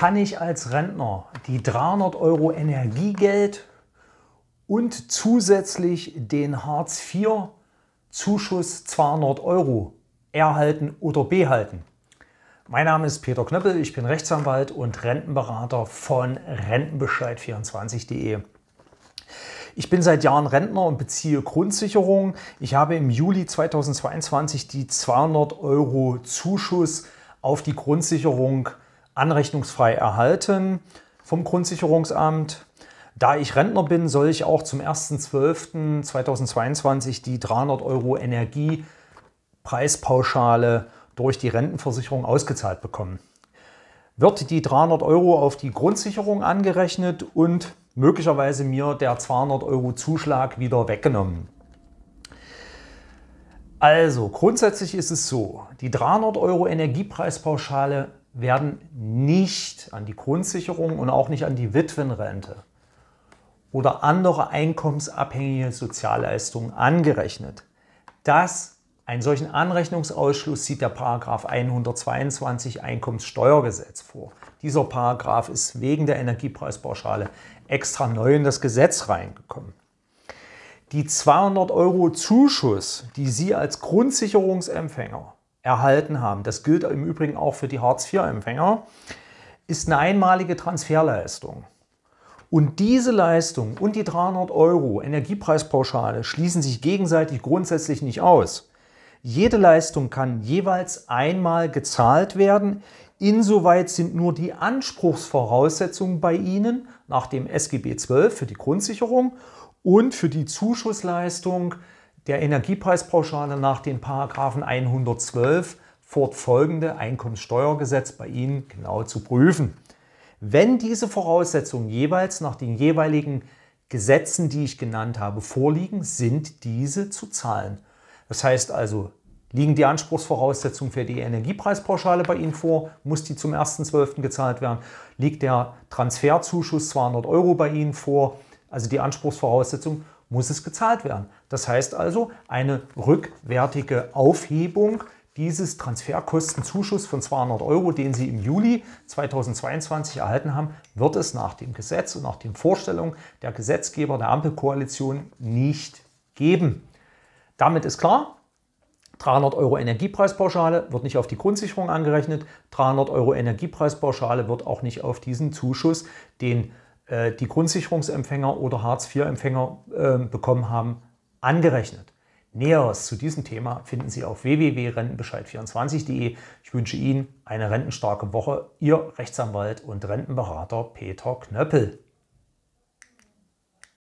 kann ich als Rentner die 300 Euro Energiegeld und zusätzlich den Hartz IV Zuschuss 200 Euro erhalten oder behalten. Mein Name ist Peter Knöppel, ich bin Rechtsanwalt und Rentenberater von Rentenbescheid24.de. Ich bin seit Jahren Rentner und beziehe Grundsicherung. Ich habe im Juli 2022 die 200 Euro Zuschuss auf die Grundsicherung erhalten anrechnungsfrei erhalten vom Grundsicherungsamt. Da ich Rentner bin, soll ich auch zum 1.12.2022 die 300 Euro Energiepreispauschale durch die Rentenversicherung ausgezahlt bekommen. Wird die 300 Euro auf die Grundsicherung angerechnet und möglicherweise mir der 200 Euro Zuschlag wieder weggenommen. Also grundsätzlich ist es so, die 300 Euro Energiepreispauschale werden nicht an die Grundsicherung und auch nicht an die Witwenrente oder andere einkommensabhängige Sozialleistungen angerechnet. Das, einen solchen Anrechnungsausschluss sieht der Paragraf 122 Einkommenssteuergesetz vor. Dieser Paragraf ist wegen der Energiepreispauschale extra neu in das Gesetz reingekommen. Die 200 Euro Zuschuss, die Sie als Grundsicherungsempfänger erhalten haben, das gilt im Übrigen auch für die Hartz-IV-Empfänger, ist eine einmalige Transferleistung. Und diese Leistung und die 300 Euro Energiepreispauschale schließen sich gegenseitig grundsätzlich nicht aus. Jede Leistung kann jeweils einmal gezahlt werden. Insoweit sind nur die Anspruchsvoraussetzungen bei Ihnen nach dem SGB 12 für die Grundsicherung und für die Zuschussleistung der Energiepreispauschale nach den Paragraphen 112 fortfolgende Einkommenssteuergesetz bei Ihnen genau zu prüfen. Wenn diese Voraussetzungen jeweils nach den jeweiligen Gesetzen, die ich genannt habe, vorliegen, sind diese zu zahlen. Das heißt also, liegen die Anspruchsvoraussetzungen für die Energiepreispauschale bei Ihnen vor, muss die zum 1.12. gezahlt werden, liegt der Transferzuschuss 200 Euro bei Ihnen vor, also die Anspruchsvoraussetzung muss es gezahlt werden. Das heißt also, eine rückwärtige Aufhebung dieses Transferkostenzuschuss von 200 Euro, den Sie im Juli 2022 erhalten haben, wird es nach dem Gesetz und nach den Vorstellungen der Gesetzgeber der Ampelkoalition nicht geben. Damit ist klar, 300 Euro Energiepreispauschale wird nicht auf die Grundsicherung angerechnet, 300 Euro Energiepreispauschale wird auch nicht auf diesen Zuschuss, den äh, die Grundsicherungsempfänger oder Hartz-IV-Empfänger ähm, bekommen haben, angerechnet. Näheres zu diesem Thema finden Sie auf www.rentenbescheid24.de. Ich wünsche Ihnen eine rentenstarke Woche. Ihr Rechtsanwalt und Rentenberater Peter Knöppel.